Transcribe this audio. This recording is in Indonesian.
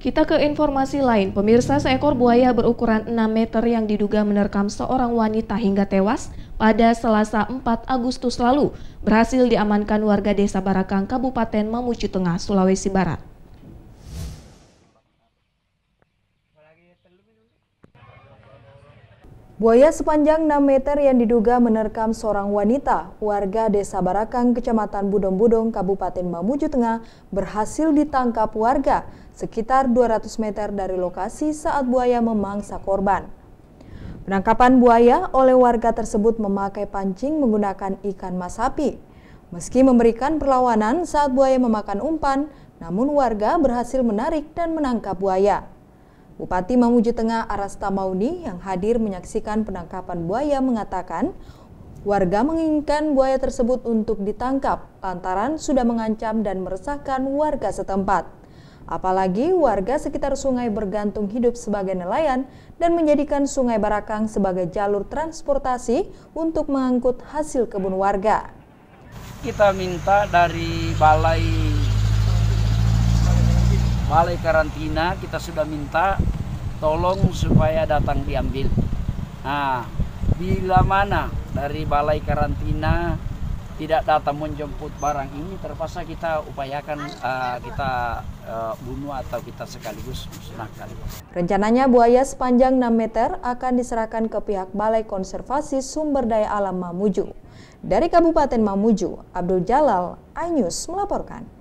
Kita ke informasi lain, pemirsa seekor buaya berukuran 6 meter yang diduga menerkam seorang wanita hingga tewas pada Selasa 4 Agustus lalu berhasil diamankan warga desa Barakang, Kabupaten Mamuju Tengah, Sulawesi Barat. Buaya sepanjang 6 meter yang diduga menerkam seorang wanita warga Desa Barakang, Kecamatan Budong-Budong, Kabupaten Mamuju Tengah berhasil ditangkap warga sekitar 200 meter dari lokasi saat buaya memangsa korban. Penangkapan buaya oleh warga tersebut memakai pancing menggunakan ikan masapi. Meski memberikan perlawanan saat buaya memakan umpan, namun warga berhasil menarik dan menangkap buaya. Bupati Mamuju Tengah Arasta Mauni yang hadir menyaksikan penangkapan buaya mengatakan warga menginginkan buaya tersebut untuk ditangkap lantaran sudah mengancam dan meresahkan warga setempat. Apalagi warga sekitar sungai bergantung hidup sebagai nelayan dan menjadikan sungai Barakang sebagai jalur transportasi untuk mengangkut hasil kebun warga. Kita minta dari Balai balai karantina kita sudah minta tolong supaya datang diambil. Nah, bila mana dari balai karantina tidak datang menjemput barang ini terpaksa kita upayakan uh, kita uh, bunuh atau kita sekaligus musnahkan. Rencananya buaya sepanjang 6 meter akan diserahkan ke pihak Balai Konservasi Sumber Daya Alam Mamuju. Dari Kabupaten Mamuju, Abdul Jalal, iNews melaporkan.